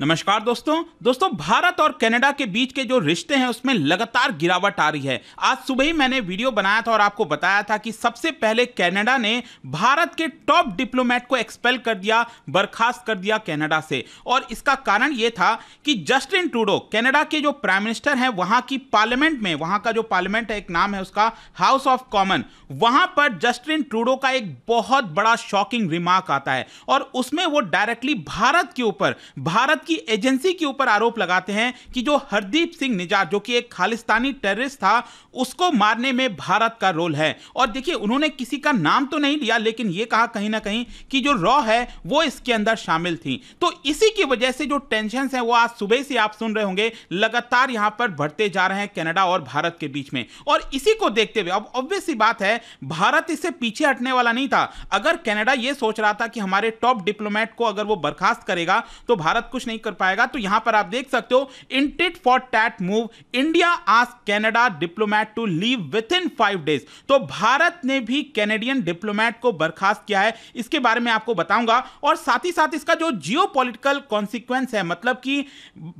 नमस्कार दोस्तों दोस्तों भारत और कनाडा के बीच के जो रिश्ते हैं उसमें लगातार गिरावट आ रही है आज सुबह ही मैंने वीडियो बनाया था और आपको बताया था कि सबसे पहले कनाडा ने भारत के टॉप डिप्लोमेट को एक्सपेल कर दिया बर्खास्त कर दिया कनाडा से और इसका कारण यह था कि जस्टिन ट्रूडो कनाडा के जो प्राइम मिनिस्टर हैं वहां की पार्लियामेंट में वहां का जो पार्लियामेंट है एक नाम है उसका हाउस ऑफ कॉमन वहां पर जस्टिन ट्रूडो का एक बहुत बड़ा शॉकिंग रिमार्क आता है और उसमें वो डायरेक्टली भारत के ऊपर भारत की एजेंसी के ऊपर आरोप लगाते हैं कि जो हरदीप सिंह निजात जो कि एक खालिस्तानी टेररिस्ट था उसको मारने में भारत का रोल है और देखिए उन्होंने किसी का नाम तो नहीं लिया लेकिन ये कहा कहीं ना कहीं कि जो रॉ है वो इसके अंदर शामिल थी तो इसी की वजह से जो टेंशन है वो आज सुबह से आप सुन रहे होंगे लगातार यहां पर बढ़ते जा रहे हैं कैनेडा और भारत के बीच में और इसी को देखते हुए अब ऑब्वियस बात है भारत इससे पीछे हटने वाला नहीं था अगर कैनेडा यह सोच रहा था कि हमारे टॉप डिप्लोमेट को अगर वो बर्खास्त करेगा तो भारत कुछ नहीं नहीं कर पाएगा तो यहां पर आप देख सकते हो in tit for tat move India आज Canada diplomat to leave within five days तो भारत ने भी कैनेडियन डिप्लोमैट को बर्खास्त किया है इसके बारे में आपको बताऊंगा और साथ ही साथ इसका जो जियो पोलिटिकल कॉन्सिक्वेंस है मतलब कि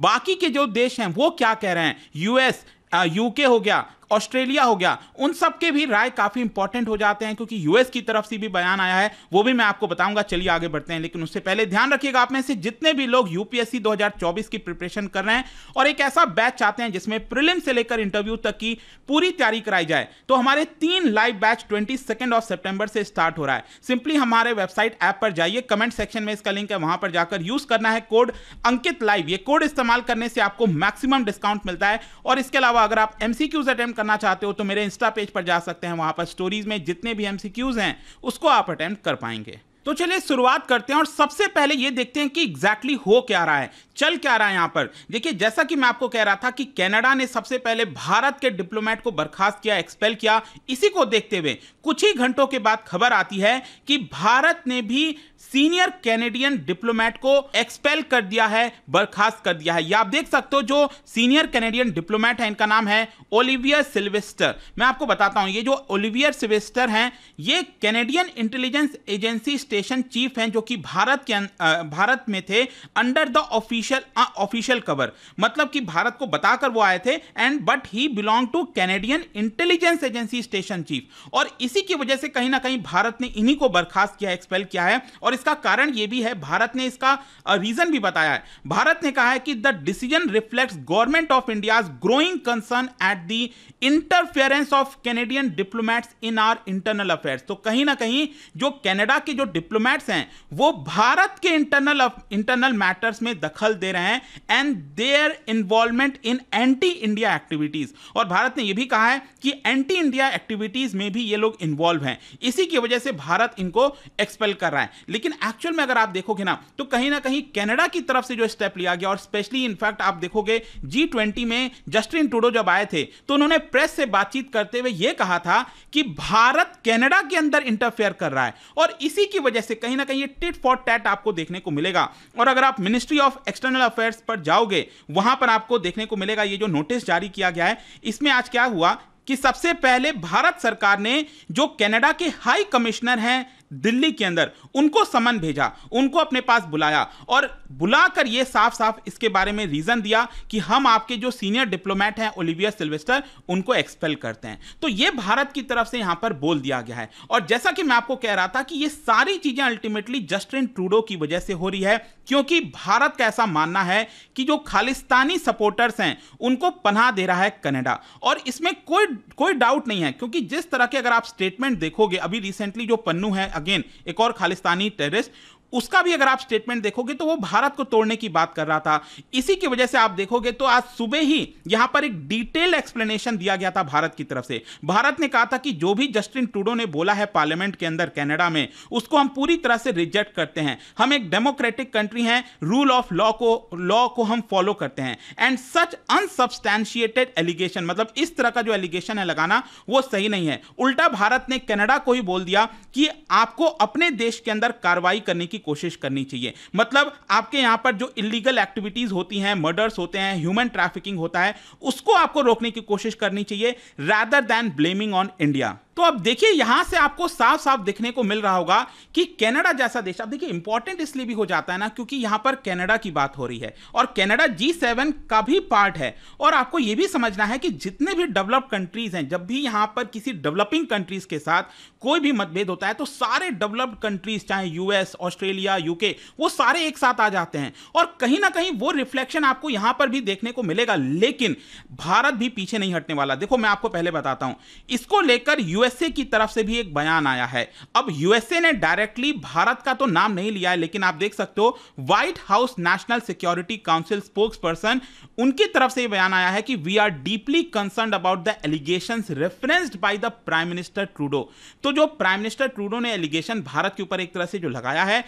बाकी के जो देश हैं वो क्या कह रहे हैं यूएस यूके uh, हो गया ऑस्ट्रेलिया हो गया उन सब के भी राय काफ़ी इंपॉर्टेंट हो जाते हैं क्योंकि यूएस की तरफ से भी बयान आया है वो भी मैं आपको बताऊंगा चलिए आगे बढ़ते हैं लेकिन उससे पहले ध्यान रखिएगा आप में से जितने भी लोग यूपीएससी 2024 की प्रिपरेशन कर रहे हैं और एक ऐसा बैच चाहते हैं जिसमें प्रिलिम से लेकर इंटरव्यू तक की पूरी तैयारी कराई जाए तो हमारे तीन live batch twenty of September से स्टार्ट हो रहा है सिंपली हमारे वेबसाइट ऐप पर जाइए कमेंट सेक्शन में इसका लिंक है वहां पर जाकर यूज करना है कोड अंकित लाइव ये कोड इस्तेमाल करने से आपको मैक्सिमम डिस्काउंट मिलता है और इसके अलावा अगर आप एमसीक्यूज अटेम्प्ट करना चाहते हो तो मेरे इंस्टा पेज पर जा सकते हैं वहां पर स्टोरीज में जितने भी एम हैं उसको आप अटेम्प्ट कर पाएंगे तो चलिए शुरुआत करते हैं और सबसे पहले ये देखते हैं कि एग्जैक्टली exactly हो क्या रहा है चल क्या रहा है यहां पर देखिए जैसा कि मैं आपको कह रहा था कि कनाडा ने सबसे पहले भारत के डिप्लोमेट को बर्खास्त किया एक्सपेल किया इसी को देखते हुए कुछ ही घंटों के बाद खबर आती है कि भारत ने भी सीनियर कैनेडियन डिप्लोमेट को एक्सपेल कर दिया है बर्खास्त कर दिया है या आप देख सकते हो जो सीनियर कैनेडियन डिप्लोमेट है इनका नाम है ओलिवियर सिल्वेस्टर मैं आपको बताता हूं ये जो ओलिवियर सिल्वेस्टर हैं ये Canadian intelligence agency station chief हैं जो कि भारत के अं-, भारत में थे under the office official official cover मतलब कि भारत को बताकर वो आए थे and but he belong to Canadian intelligence agency station chief और इसी की वजह से कहीं ना कहीं भारत ने इन्हीं को बर्खास्त किया एक्सपेल किया है और इसका कारण ये भी है भारत ने इसका रीजन भी बताया है भारत ने कहा है कि the decision reflects government of India growing concern at the interference of Canadian diplomats in our internal affairs तो कहीं ना कहीं जो कैनेडा के जो डिप्लोमैट्स हैं वो भारत के इंटरनल इंटरनल मैटर्स में दखल एग्जाम्पल दे रहे हैं and their involvement in anti India activities और भारत ने यह भी कहा है कि एंटी इंडिया एक्टिविटीज में भी ये लोग इन्वॉल्व हैं इसी की वजह से भारत इनको एक्सपेल कर रहा है लेकिन एक्चुअल में अगर आप देखोगे ना तो कहीं ना कहीं कैनेडा की तरफ से जो स्टेप लिया गया और स्पेशली इनफैक्ट आप देखोगे जी ट्वेंटी में जस्टिन टूडो जब आए थे तो उन्होंने प्रेस से बातचीत करते हुए यह कहा था कि भारत कैनेडा के अंदर इंटरफेयर कर रहा है और इसी की वजह से कहीं ना कहीं ये टिट फॉर टैट आपको देखने को मिलेगा और अगर आप मिनिस्ट्री ऑफ एक्सटर्नल अफेयर्स पर जाओगे वहां पर आपको देखने को मिलेगा ये जो नोटिस जारी किया गया है इसमें आज क्या हुआ कि सबसे पहले भारत सरकार ने जो कनाडा के हाई कमिश्नर हैं दिल्ली के अंदर उनको समन भेजा उनको अपने पास बुलाया और बुलाकर यह साफ साफ इसके बारे में रीजन दिया कि हम आपके जो सीनियर डिप्लोमेट हैं ओलिविया सिल्वेस्टर उनको एक्सपेल करते हैं तो यह भारत की तरफ से यहां पर बोल दिया गया है और जैसा कि मैं आपको कह रहा था कि यह सारी चीजें अल्टीमेटली जस्टिन ट्रूडो की वजह से हो रही है क्योंकि भारत का ऐसा मानना है कि जो खालिस्तानी सपोर्टर्स हैं उनको पनाह दे रहा है कनाडा और इसमें कोई कोई डाउट नहीं है क्योंकि जिस तरह के अगर आप स्टेटमेंट देखोगे अभी रिसेंटली जो पन्नू है अगेन एक और खालिस्तानी टेररिस्ट उसका भी अगर आप स्टेटमेंट देखोगे तो वो भारत को तोड़ने की बात कर रहा था इसी की वजह से आप देखोगे तो आज सुबह ही यहां पर एक डिटेल एक्सप्लेनेशन दिया गया था भारत की तरफ से भारत ने कहा था कि जो भी जस्टिन टूडो ने बोला है पार्लियामेंट के अंदर कैनेडा में उसको हम पूरी तरह से रिजेक्ट करते हैं हम एक डेमोक्रेटिक कंट्री हैं रूल ऑफ लॉ को लॉ को हम फॉलो करते हैं एंड सच अनसबस्टैंशिएटेड एलिगेशन मतलब इस तरह का जो एलिगेशन है लगाना वो सही नहीं है उल्टा भारत ने कनाडा को ही बोल दिया कि आपको अपने देश के अंदर कार्रवाई करने की कोशिश करनी चाहिए मतलब आपके यहां पर जो इलीगल एक्टिविटीज़ होती हैं मर्डर्स होते हैं ह्यूमन ट्रैफिकिंग होता है उसको आपको रोकने की कोशिश करनी चाहिए rather than blaming on India तो अब देखिए यहां से आपको साफ साफ देखने को मिल रहा होगा कि कनाडा जैसा देश अब देखिए इंपॉर्टेंट इसलिए भी हो जाता है ना क्योंकि यहां पर कनाडा की बात हो रही है और कनाडा जी सेवन का भी पार्ट है और आपको यह भी समझना है कि जितने भी डेवलप कंट्रीज हैं जब भी यहां पर किसी डेवलपिंग कंट्रीज के साथ कोई भी मतभेद होता है तो सारे डेवलप्ड कंट्रीज चाहे यूएस ऑस्ट्रेलिया यूके वो सारे एक साथ आ जाते हैं और कहीं ना कहीं वो रिफ्लेक्शन आपको यहां पर भी देखने को मिलेगा लेकिन भारत भी पीछे नहीं हटने वाला देखो मैं आपको पहले बताता हूं इसको लेकर यूएस यूएसए की तरफ से भी एक बयान आया है अब यूएसए ने डायरेक्टली भारत का तो नाम नहीं लिया है लेकिन आप देख सकते हो White House National Security Council spokesperson उनकी तरफ से बयान आया है कि we are deeply concern about the allegation referenced by the prime minister Trudeau तो जो प्राइम मिनिस्टर ट्रूडो ने एलिगेशन भारत के ऊपर एक तरह से जो लगाया है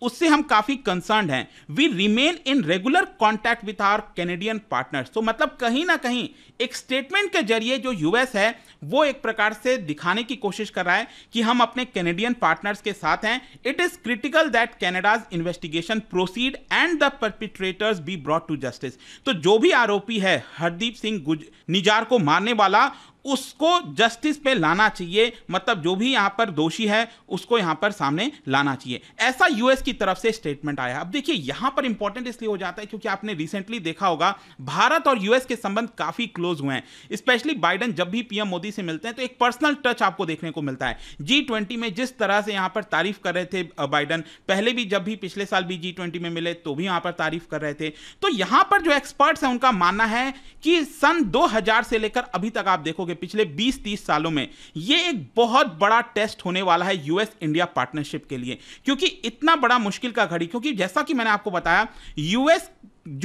उससे हम काफी कंसर्न हैं we remain in regular contact with our Canadian partners तो मतलब कहीं ना कहीं एक स्टेटमेंट के जरिए जो यूएस है वो एक प्रकार से दिखाने की कोशिश कर रहा है कि हम अपने कैनेडियन पार्टनर्स के साथ हैं it is critical that Canada's investigation proceed and the perpetrators be brought to justice तो जो भी आरोपी है हरदीप सिंह निजार को मारने वाला उसको जस्टिस पे लाना चाहिए मतलब जो भी यहाँ पर दोषी है उसको यहाँ पर सामने लाना चाहिए ऐसा यूएस की तरफ से स्टेटमेंट आया अब देखिए यहाँ पर इंपॉर्टेंट इसलिए हो जाता है क्योंकि आपने रिसेंटली देखा होगा भारत और यूएस के संबंध काफी क्लोज हुए हैं स्पेशली बाइडन जब भी पीएम मोदी से मिलते हैं तो एक पर्सनल टच आपको देखने को मिलता है जी ट्वेंटी में जिस तरह से यहाँ पर तारीफ कर रहे थे बाइडन पहले भी जब भी पिछले साल भी जी ट्वेंटी में मिले तो भी यहाँ पर तारीफ कर रहे थे तो यहाँ पर जो एक्सपर्ट्स हैं उनका मानना है कि सन दो से लेकर अभी तक आप देखोगे देखोगे पिछले 20-30 सालों में ये एक बहुत बड़ा टेस्ट होने वाला है यूएस इंडिया पार्टनरशिप के लिए क्योंकि इतना बड़ा मुश्किल का घड़ी क्योंकि जैसा कि मैंने आपको बताया यूएस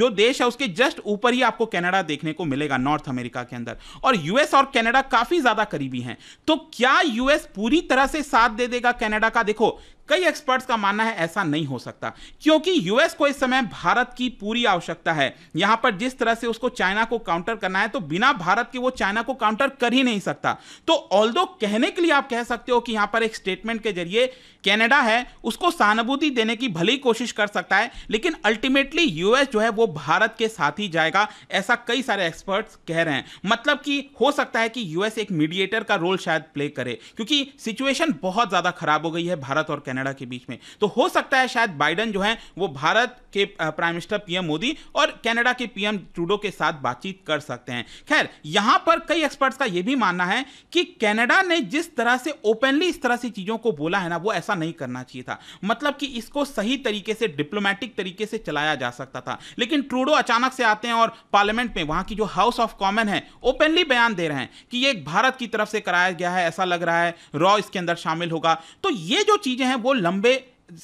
जो देश है उसके जस्ट ऊपर ही आपको कनाडा देखने को मिलेगा नॉर्थ अमेरिका के अंदर और यूएस और कनाडा काफी ज्यादा करीबी हैं तो क्या यूएस पूरी तरह से साथ दे देगा कनाडा का देखो कई एक्सपर्ट्स का मानना है ऐसा नहीं हो सकता क्योंकि यूएस को इस समय भारत की पूरी आवश्यकता है यहां पर जिस तरह से उसको चाइना को काउंटर करना है तो बिना भारत के वो चाइना को काउंटर कर ही नहीं सकता तो ऑल्दो कहने के लिए आप कह सकते हो कि यहां पर एक स्टेटमेंट के जरिए कैनेडा है उसको सहानुभूति देने की भली कोशिश कर सकता है लेकिन अल्टीमेटली यूएस जो है वो भारत के साथ ही जाएगा ऐसा कई सारे एक्सपर्ट्स कह रहे हैं मतलब कि हो सकता है कि यूएस एक मीडिएटर का रोल शायद प्ले करे क्योंकि सिचुएशन बहुत ज्यादा खराब हो गई है भारत और कैनेडा कनाडा के बीच में तो हो सकता है शायद बाइडन जो है वो भारत के प्राइम मिनिस्टर पीएम मोदी और कनाडा के पीएम ट्रूडो के साथ बातचीत कर सकते हैं खैर यहां पर कई एक्सपर्ट्स का यह भी मानना है कि कनाडा ने जिस तरह से ओपनली इस तरह से चीजों को बोला है ना वो ऐसा नहीं करना चाहिए था मतलब कि इसको सही तरीके से डिप्लोमेटिक तरीके से चलाया जा सकता था लेकिन ट्रूडो अचानक से आते हैं और पार्लियामेंट में वहां की जो हाउस ऑफ कॉमन है ओपनली बयान दे रहे हैं कि ये भारत की तरफ से कराया गया है ऐसा लग रहा है रॉ इसके अंदर शामिल होगा तो ये जो चीजें हैं वो लंबे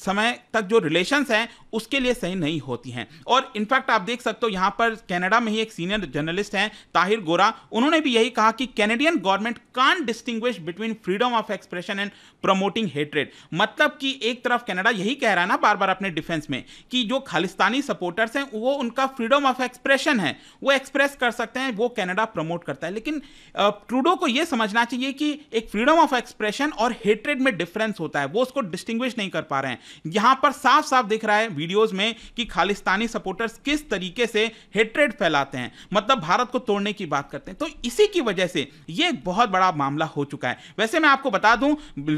समय तक जो रिलेशंस हैं उसके लिए सही नहीं होती हैं और इनफैक्ट आप देख सकते हो यहां पर कनाडा में ही एक सीनियर जर्नलिस्ट हैं ताहिर गोरा उन्होंने भी यही कहा कि Canadian government can distinguish between freedom of expression and promoting hatred मतलब कि एक तरफ कनाडा यही कह रहा है ना बार बार अपने डिफेंस में कि जो खालिस्तानी सपोर्टर्स हैं वो उनका फ्रीडम ऑफ एक्सप्रेशन है वो एक्सप्रेस कर सकते हैं वो कैनेडा प्रमोट करता है लेकिन ट्रूडो को यह समझना चाहिए कि एक फ्रीडम ऑफ एक्सप्रेशन और हेट्रेड में डिफरेंस होता है वो उसको डिस्टिंग्विश नहीं कर पा रहे हैं यहां पर साफ साफ दिख रहा है वीडियोस में कि खालिस्तानी सपोर्टर्स किस तरीके से हेट्रेड फैलाते हैं मतलब भारत को तोड़ने की बात करते हैं तो इसी की वजह से ये एक बहुत बड़ा मामला हो चुका है वैसे मैं आपको बता दूं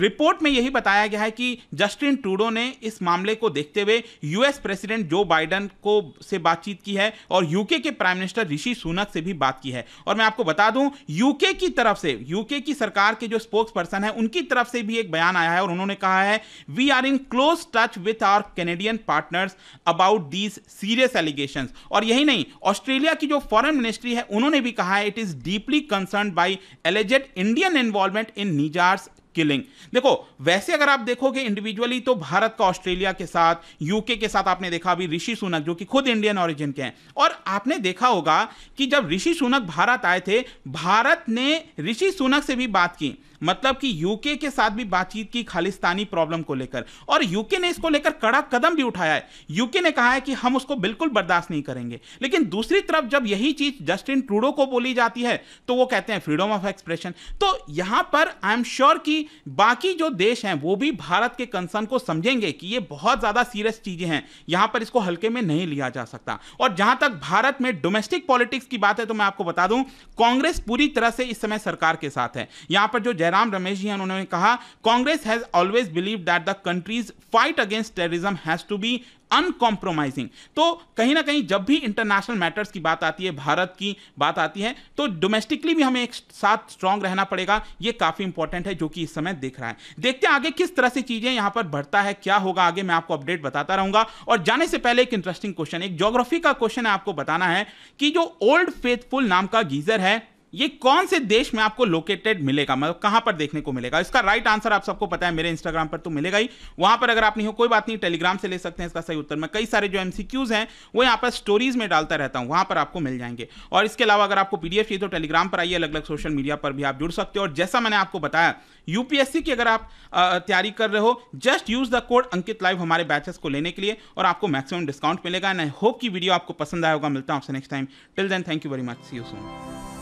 रिपोर्ट में यही बताया गया है कि जस्टिन ट्रूडो ने इस मामले को देखते हुए यूएस प्रेसिडेंट जो बाइडन को से बातचीत की है और यूके के प्राइम मिनिस्टर ऋषि सुनक से भी बात की है और मैं आपको बता दूं यूके की तरफ से यूके की सरकार के जो स्पोक्स पर्सन है उनकी तरफ से भी एक बयान आया है और उन्होंने कहा है we are in close touch with our Canadian partner partners about these serious allegation और यही नहीं ऑस्ट्रेलिया की जो फॉरेन मिनिस्ट्री है उन्होंने भी कहा है it is deeply concern by alleged Indian involvement in Nijjar's killing देखो वैसे अगर आप देखोगे इंडिविजुअली तो भारत का ऑस्ट्रेलिया के साथ यूके के साथ आपने देखा अभी ऋषि सुनक जो कि खुद इंडियन ओरिजिन के हैं और आपने देखा होगा कि जब ऋषि सुनक भारत आए थे भारत ने ऋषि सुनक से भी बात की मतलब कि यूके के साथ भी बातचीत की खालिस्तानी प्रॉब्लम को लेकर और यूके ने इसको लेकर कड़ा कदम भी उठाया है यूके ने कहा है कि हम उसको बिल्कुल बर्दाश्त नहीं करेंगे लेकिन दूसरी तरफ जब यही चीज जस्टिन ट्रूडो को बोली जाती है तो वो कहते हैं फ्रीडम ऑफ एक्सप्रेशन तो यहां पर आई एम श्योर कि बाकी जो देश हैं वो भी भारत के कंसर्न को समझेंगे कि ये बहुत ज्यादा सीरियस चीजें हैं यहां पर इसको हल्के में नहीं लिया जा सकता और जहां तक भारत में डोमेस्टिक पॉलिटिक्स की बात है तो मैं आपको बता दूं कांग्रेस पूरी तरह से इस समय सरकार के साथ है यहां पर जो जयराम जयराम रमेश जी उन्होंने कहा Congress has always believe that the countries fight against terrorism has to be uncompromising तो कहीं ना कहीं जब भी इंटरनेशनल मैटर्स की बात आती है भारत की बात आती है तो डोमेस्टिकली भी हमें एक साथ स्ट्रांग रहना पड़ेगा ये काफी इंपॉर्टेंट है जो कि इस समय दिख रहा है देखते हैं आगे किस तरह से चीजें यहां पर बढ़ता है क्या होगा आगे मैं आपको अपडेट बताता रहूंगा और जाने से पहले एक इंटरेस्टिंग क्वेश्चन एक ज्योग्राफी का क्वेश्चन है आपको बताना है कि जो ओल्ड फेथफुल नाम का गीजर है ये कौन से देश में आपको लोकेटेड मिलेगा मतलब कहां पर देखने को मिलेगा इसका राइट आंसर आप सबको पता है मेरे इंस्टाग्राम पर तो मिलेगा ही वहां पर अगर आप नहीं हो कोई बात नहीं टेलीग्राम से ले सकते हैं इसका सही उत्तर मैं कई सारे जो एमसीक्यूज हैं वो यहां पर स्टोरीज में डालता रहता हूं वहां पर आपको मिल जाएंगे और इसके अलावा अगर आपको पीडीएफ चाहिए तो टेलीग्राम पर आइए अलग अलग सोशल मीडिया पर भी आप जुड़ सकते हो और जैसा मैंने आपको बताया यूपीएससी की अगर आप तैयारी कर रहे हो just use the code Ankit live हमारे बैचेस को लेने के लिए और आपको मैक्सिमम डिस्काउंट मिलेगा एंड आई होप की वीडियो आपको पसंद आएगा मिलता हूं आपसे next time till then thank you very much see you much